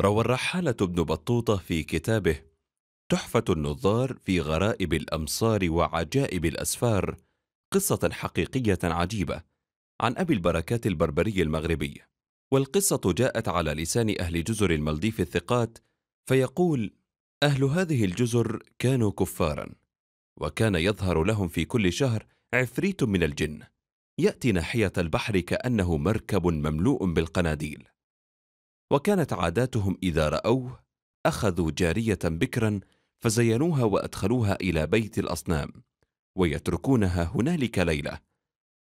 روى الرحالة ابن بطوطة في كتابه تحفة النظار في غرائب الأمصار وعجائب الأسفار قصة حقيقية عجيبة عن أبي البركات البربري المغربي والقصة جاءت على لسان أهل جزر المالديف الثقات فيقول أهل هذه الجزر كانوا كفارا وكان يظهر لهم في كل شهر عفريت من الجن يأتي ناحية البحر كأنه مركب مملوء بالقناديل وكانت عاداتهم إذا رأوه أخذوا جارية بكرا فزينوها وأدخلوها إلى بيت الأصنام ويتركونها هنالك ليلة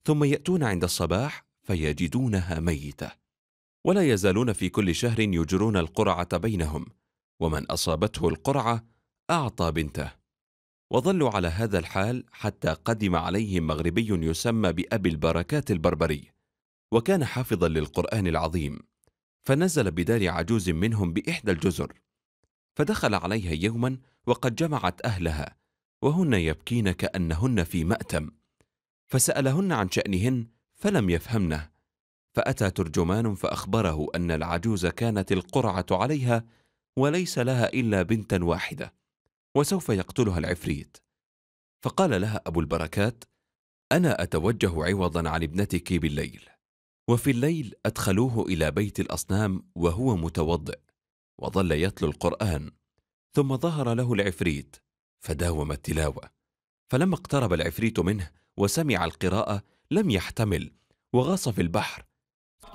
ثم يأتون عند الصباح فيجدونها ميتة ولا يزالون في كل شهر يجرون القرعة بينهم ومن أصابته القرعة أعطى بنته وظلوا على هذا الحال حتى قدم عليهم مغربي يسمى بأبي البركات البربري وكان حافظا للقرآن العظيم فنزل بدار عجوز منهم بإحدى الجزر فدخل عليها يوما وقد جمعت أهلها وهن يبكين كأنهن في مأتم فسألهن عن شأنهن فلم يفهمنه فأتى ترجمان فأخبره أن العجوز كانت القرعة عليها وليس لها إلا بنتا واحدة وسوف يقتلها العفريت فقال لها أبو البركات أنا أتوجه عوضا عن ابنتك بالليل وفي الليل أدخلوه إلى بيت الأصنام وهو متوضئ وظل يتلو القرآن ثم ظهر له العفريت فداوم التلاوة فلما اقترب العفريت منه وسمع القراءة لم يحتمل وغاص في البحر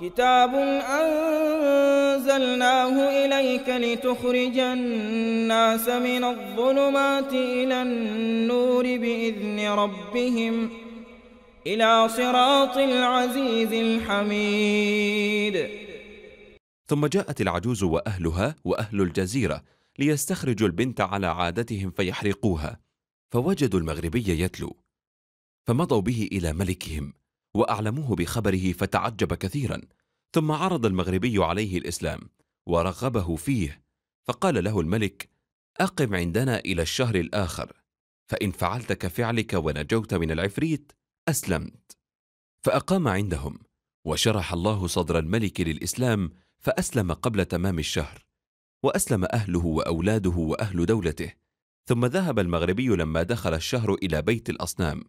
كتاب أنزلناه إليك لتخرج الناس من الظلمات إلى النور بإذن ربهم إلى صراط العزيز الحميد ثم جاءت العجوز وأهلها وأهل الجزيرة ليستخرجوا البنت على عادتهم فيحرقوها فوجدوا المغربي يتلو فمضوا به إلى ملكهم وأعلموه بخبره فتعجب كثيرا ثم عرض المغربي عليه الإسلام ورغبه فيه فقال له الملك أقم عندنا إلى الشهر الآخر فإن فعلت كفعلك ونجوت من العفريت أسلمت فأقام عندهم وشرح الله صدر الملك للإسلام فأسلم قبل تمام الشهر وأسلم أهله وأولاده وأهل دولته ثم ذهب المغربي لما دخل الشهر إلى بيت الأصنام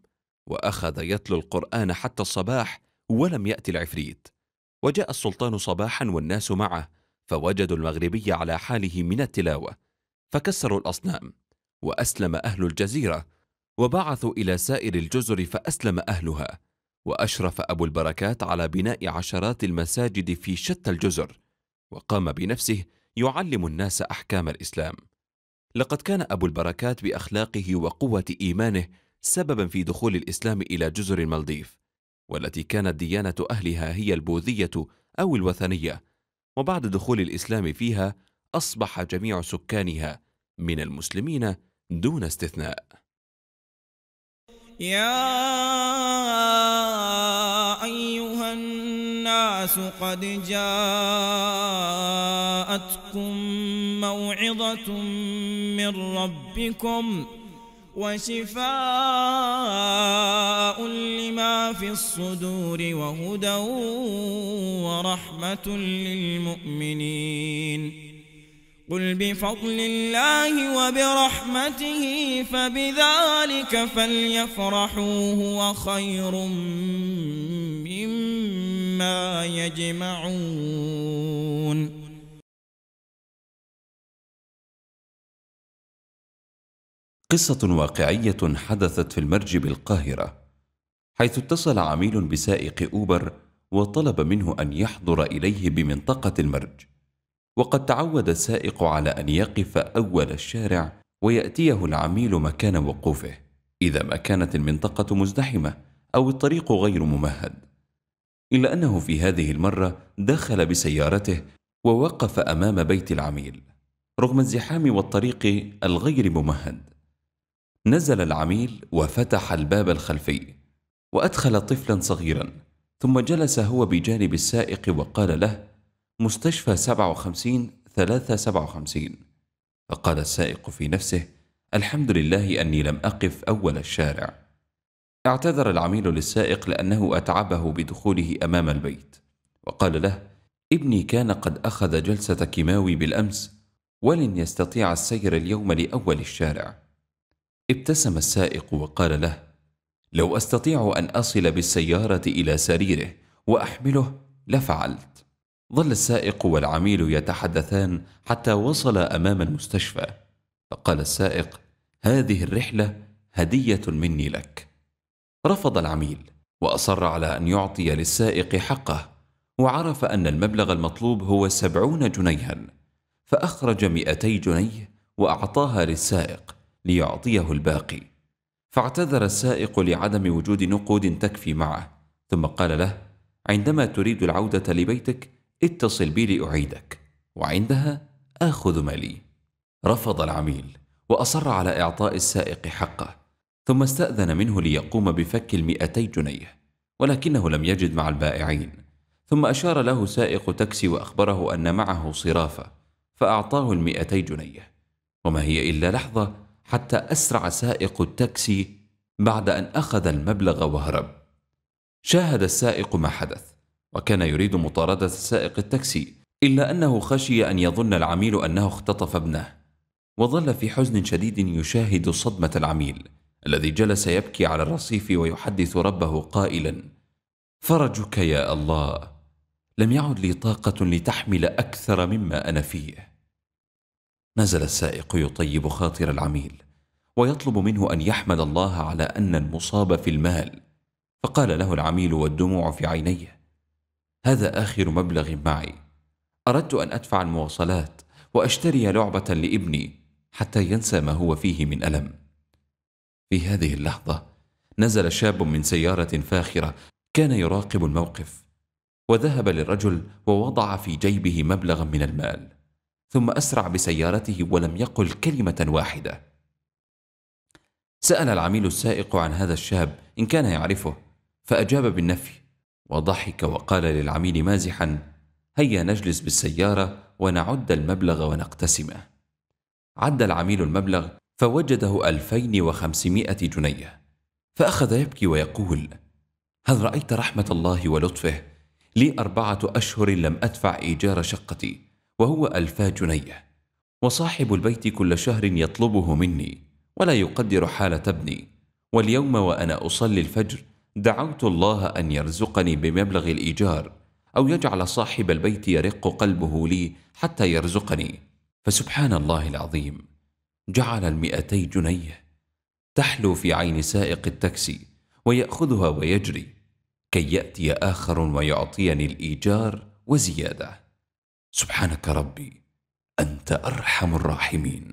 وأخذ يتلو القرآن حتى الصباح ولم يأتي العفريت وجاء السلطان صباحا والناس معه فوجدوا المغربي على حاله من التلاوة فكسروا الأصنام وأسلم أهل الجزيرة وبعثوا إلى سائر الجزر فأسلم أهلها وأشرف أبو البركات على بناء عشرات المساجد في شتى الجزر وقام بنفسه يعلم الناس أحكام الإسلام لقد كان أبو البركات بأخلاقه وقوة إيمانه سببا في دخول الإسلام إلى جزر المالديف والتي كانت ديانة أهلها هي البوذية أو الوثنية وبعد دخول الإسلام فيها أصبح جميع سكانها من المسلمين دون استثناء يا أيها الناس قد جاءتكم موعظة من ربكم وشفاء لما في الصدور وهدى ورحمة للمؤمنين قل بفضل الله وبرحمته فبذلك فليفرحوا هو خير مما يجمعون قصة واقعية حدثت في المرج بالقاهرة حيث اتصل عميل بسائق أوبر وطلب منه أن يحضر إليه بمنطقة المرج وقد تعود السائق على أن يقف أول الشارع ويأتيه العميل مكان وقوفه إذا ما كانت المنطقة مزدحمة أو الطريق غير ممهد إلا أنه في هذه المرة دخل بسيارته ووقف أمام بيت العميل رغم الزحام والطريق الغير ممهد نزل العميل وفتح الباب الخلفي وأدخل طفلا صغيرا ثم جلس هو بجانب السائق وقال له مستشفى 57 357 فقال السائق في نفسه الحمد لله أني لم أقف أول الشارع اعتذر العميل للسائق لأنه أتعبه بدخوله أمام البيت وقال له ابني كان قد أخذ جلسة كيماوي بالأمس ولن يستطيع السير اليوم لأول الشارع ابتسم السائق وقال له لو أستطيع أن أصل بالسيارة إلى سريره وأحمله لفعلت ظل السائق والعميل يتحدثان حتى وصلا أمام المستشفى فقال السائق هذه الرحلة هدية مني لك رفض العميل وأصر على أن يعطي للسائق حقه وعرف أن المبلغ المطلوب هو سبعون جنيها فأخرج مئتي جنيه وأعطاها للسائق ليعطيه الباقي فاعتذر السائق لعدم وجود نقود تكفي معه ثم قال له عندما تريد العودة لبيتك اتصل بي لأعيدك وعندها آخذ مالي رفض العميل وأصر على إعطاء السائق حقه ثم استأذن منه ليقوم بفك المئتي جنيه ولكنه لم يجد مع البائعين ثم أشار له سائق تاكسي وأخبره أن معه صرافة فأعطاه المئتي جنيه وما هي إلا لحظة حتى أسرع سائق التاكسي بعد أن أخذ المبلغ وهرب شاهد السائق ما حدث وكان يريد مطاردة سائق التاكسي إلا أنه خشي أن يظن العميل أنه اختطف ابنه وظل في حزن شديد يشاهد صدمة العميل الذي جلس يبكي على الرصيف ويحدث ربه قائلا فرجك يا الله لم يعد لي طاقة لتحمل أكثر مما أنا فيه نزل السائق يطيب خاطر العميل ويطلب منه أن يحمد الله على أن المصاب في المال فقال له العميل والدموع في عينيه هذا آخر مبلغ معي أردت أن أدفع المواصلات وأشتري لعبة لابني حتى ينسى ما هو فيه من ألم في هذه اللحظة نزل شاب من سيارة فاخرة كان يراقب الموقف وذهب للرجل ووضع في جيبه مبلغا من المال ثم أسرع بسيارته ولم يقل كلمة واحدة سأل العميل السائق عن هذا الشاب إن كان يعرفه فأجاب بالنفي وضحك وقال للعميل مازحا هيا نجلس بالسيارة ونعد المبلغ ونقتسمه عد العميل المبلغ فوجده ألفين وخمسمائة جنيه فأخذ يبكي ويقول هل رأيت رحمة الله ولطفه لي أربعة أشهر لم أدفع إيجار شقتي وهو ألفا جنيه وصاحب البيت كل شهر يطلبه مني ولا يقدر حالة ابني واليوم وأنا أصلي الفجر دعوت الله أن يرزقني بمبلغ الإيجار أو يجعل صاحب البيت يرق قلبه لي حتى يرزقني فسبحان الله العظيم جعل المئتي جنيه تحلو في عين سائق التاكسي ويأخذها ويجري كي يأتي آخر ويعطيني الإيجار وزيادة سبحانك ربي أنت أرحم الراحمين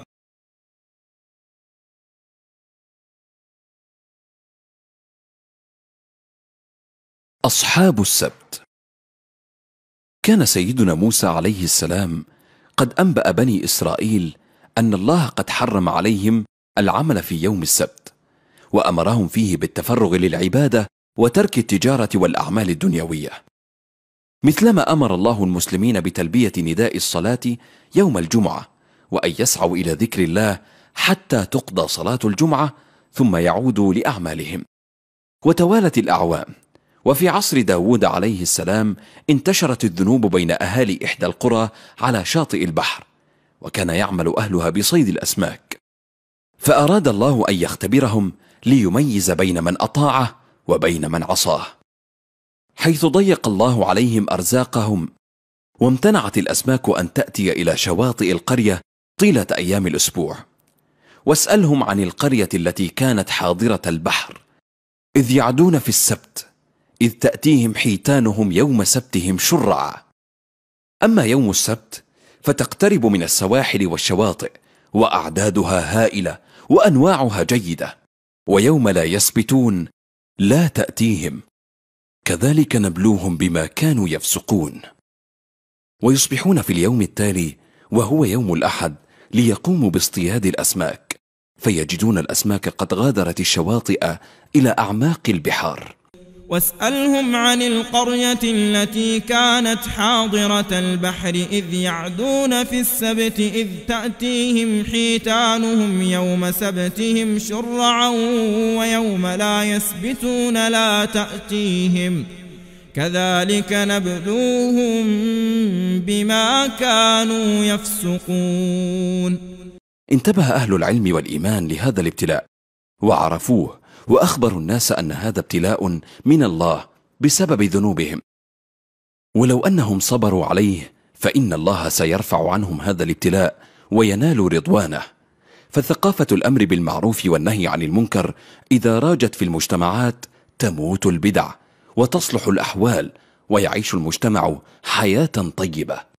أصحاب السبت كان سيدنا موسى عليه السلام قد أنبأ بني إسرائيل أن الله قد حرم عليهم العمل في يوم السبت وأمرهم فيه بالتفرغ للعبادة وترك التجارة والأعمال الدنيوية مثلما أمر الله المسلمين بتلبية نداء الصلاة يوم الجمعة وأن يسعوا إلى ذكر الله حتى تقضى صلاة الجمعة ثم يعودوا لأعمالهم وتوالت الأعوام وفي عصر داود عليه السلام انتشرت الذنوب بين أهالي إحدى القرى على شاطئ البحر وكان يعمل أهلها بصيد الأسماك فأراد الله أن يختبرهم ليميز بين من أطاعه وبين من عصاه حيث ضيق الله عليهم أرزاقهم وامتنعت الأسماك أن تأتي إلى شواطئ القرية طيلة أيام الأسبوع واسألهم عن القرية التي كانت حاضرة البحر إذ يعدون في السبت إذ تأتيهم حيتانهم يوم سبتهم شرعا أما يوم السبت فتقترب من السواحل والشواطئ وأعدادها هائلة وأنواعها جيدة ويوم لا يسبتون لا تأتيهم كذلك نبلوهم بما كانوا يفسقون ويصبحون في اليوم التالي وهو يوم الأحد ليقوموا باصطياد الأسماك فيجدون الأسماك قد غادرت الشواطئ إلى أعماق البحار واسألهم عن القرية التي كانت حاضرة البحر إذ يعدون في السبت إذ تأتيهم حيتانهم يوم سبتهم شرعا ويوم لا يسبتون لا تأتيهم كذلك نبذوهم بما كانوا يفسقون انتبه أهل العلم والإيمان لهذا الابتلاء وعرفوه واخبروا الناس ان هذا ابتلاء من الله بسبب ذنوبهم ولو انهم صبروا عليه فان الله سيرفع عنهم هذا الابتلاء وينال رضوانه فثقافه الامر بالمعروف والنهي عن المنكر اذا راجت في المجتمعات تموت البدع وتصلح الاحوال ويعيش المجتمع حياه طيبه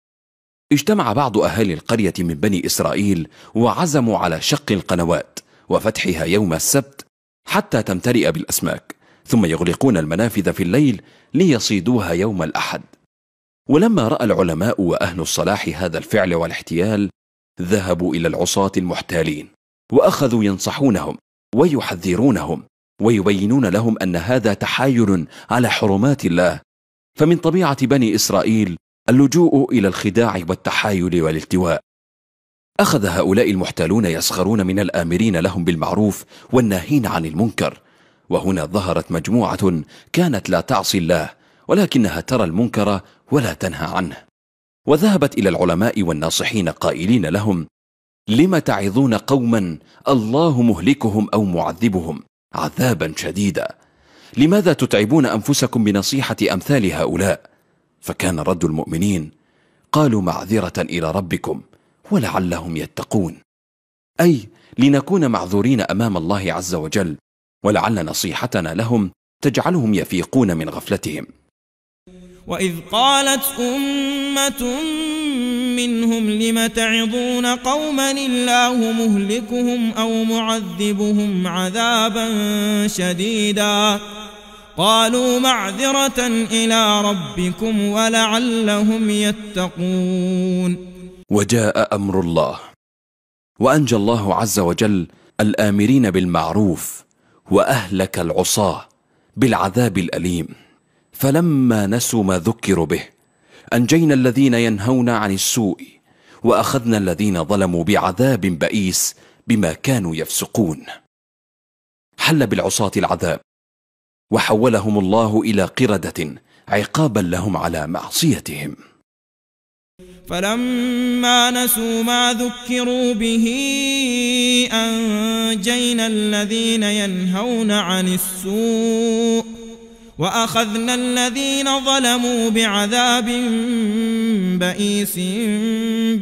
اجتمع بعض أهالي القرية من بني إسرائيل وعزموا على شق القنوات وفتحها يوم السبت حتى تمتلئ بالأسماك ثم يغلقون المنافذ في الليل ليصيدوها يوم الأحد ولما رأى العلماء وأهل الصلاح هذا الفعل والاحتيال ذهبوا إلى العصاة المحتالين وأخذوا ينصحونهم ويحذرونهم ويبينون لهم أن هذا تحايل على حرمات الله فمن طبيعة بني إسرائيل اللجوء إلى الخداع والتحايل والالتواء أخذ هؤلاء المحتالون يسخرون من الآمرين لهم بالمعروف والناهين عن المنكر وهنا ظهرت مجموعة كانت لا تعصي الله ولكنها ترى المنكر ولا تنهى عنه وذهبت إلى العلماء والناصحين قائلين لهم لم تعظون قوما الله مهلكهم أو معذبهم عذابا شديدا لماذا تتعبون أنفسكم بنصيحة أمثال هؤلاء فكان رد المؤمنين قالوا معذرة إلى ربكم ولعلهم يتقون اي لنكون معذورين امام الله عز وجل ولعل نصيحتنا لهم تجعلهم يفيقون من غفلتهم واذ قالت امه منهم لم تعظون قوما الله مهلكهم او معذبهم عذابا شديدا قالوا معذره الى ربكم ولعلهم يتقون وجاء أمر الله وأنجى الله عز وجل الآمرين بالمعروف وأهلك العصاة بالعذاب الأليم فلما نسوا ما ذكروا به أنجينا الذين ينهون عن السوء وأخذنا الذين ظلموا بعذاب بئيس بما كانوا يفسقون حل بالعصاة العذاب وحولهم الله إلى قردة عقابا لهم على معصيتهم فلما نسوا ما ذكروا به أنجينا الذين ينهون عن السوء وأخذنا الذين ظلموا بعذاب بئيس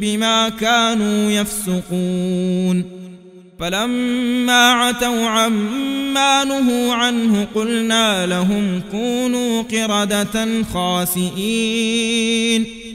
بما كانوا يفسقون فلما عتوا عما نهوا عنه قلنا لهم كونوا قردة خاسئين